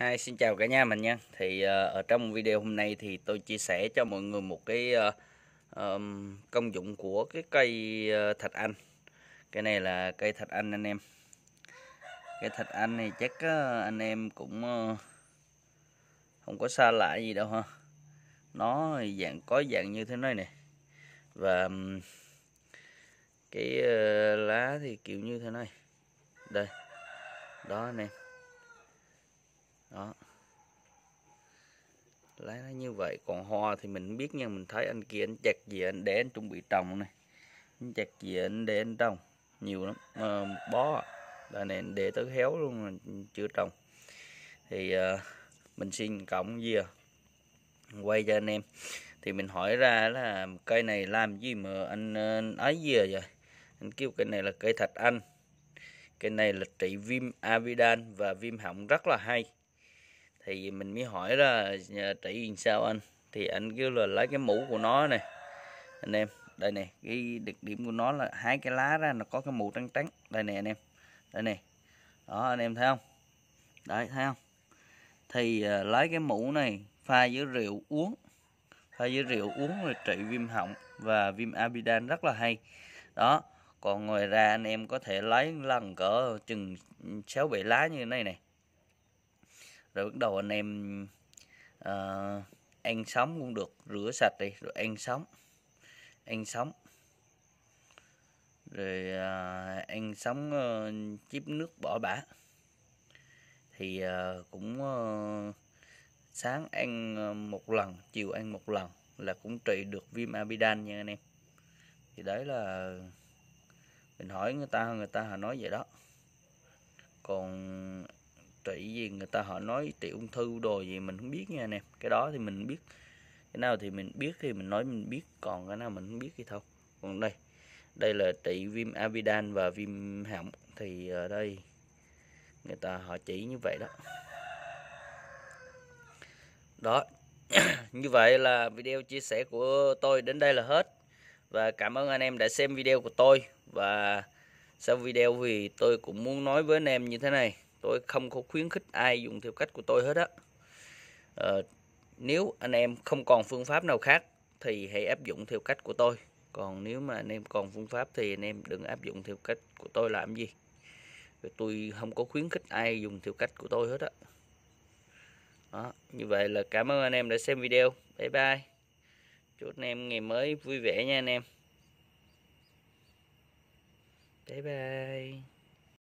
Hi, xin chào cả nhà mình nha Thì uh, ở trong video hôm nay thì tôi chia sẻ cho mọi người một cái uh, um, công dụng của cái cây uh, thạch anh Cái này là cây thạch anh anh em cái thạch anh này chắc uh, anh em cũng uh, không có xa lạ gì đâu ha Nó dạng có dạng như thế này nè Và um, cái uh, lá thì kiểu như thế này Đây, đó anh em đó lá nó như vậy còn hoa thì mình biết nha mình thấy anh kia anh chặt gì anh để anh chuẩn bị trồng này anh chặt gì anh để anh trồng nhiều lắm ờ, à, bó là này để tới héo luôn mà chưa trồng thì ờ, à, mình xin cộng gì à quay cho anh em thì mình hỏi ra là cây này làm gì mà anh, ờ, anh ấy gì à vậy anh kêu cây này là cây thạch anh cây này là trị viêm avidan và viêm họng rất là hay thì mình mới hỏi là ờ, trị sao anh thì anh kêu là lấy cái mũ của nó này anh em đây nè cái đặc điểm của nó là hai cái lá ra nó có cái mũ trắng trắng đây nè anh em đây nè đó anh em thấy không đấy thấy không thì uh, lấy cái mũ này pha với rượu uống pha với rượu uống rồi trị viêm họng và viêm amidan rất là hay đó còn ngoài ra anh em có thể lấy lần cỡ chừng 6 7 lá như thế này này rồi bắt đầu anh em uh, ăn sống cũng được rửa sạch đi rồi ăn sống ăn sống rồi uh, ăn sống uh, ờ, chiếp nước bỏ bã thì uh, cũng uh, sáng ăn một lần chiều ăn một lần là cũng trị được viêm amidan nha anh em thì đấy là mình hỏi người ta người ta họ nói vậy đó còn trị gì người ta họ nói trị ung thư đồ gì mình không biết nha anh em cái đó thì mình biết cái nào thì mình biết thì mình nói mình biết còn cái nào mình không biết thì thôi còn đây đây là trị viêm amidan và viêm họng thì ở đây người ta họ chỉ như vậy đó đó như vậy là video chia sẻ của tôi đến đây là hết và cảm ơn anh em đã xem video của tôi và sau video thì tôi cũng muốn nói với anh em như thế này tôi không có khuyến khích ai dùng theo cách của tôi hết á à, nếu anh em không còn phương pháp nào khác thì hãy áp dụng theo cách của tôi còn nếu mà anh em còn phương pháp thì anh em đừng áp dụng theo cách của tôi làm gì tôi không có khuyến khích ai dùng theo cách của tôi hết á đó, như vậy là cảm ơn anh em đã xem video. Bye bye. Chúc anh em ngày mới vui vẻ nha anh em. Bye bye.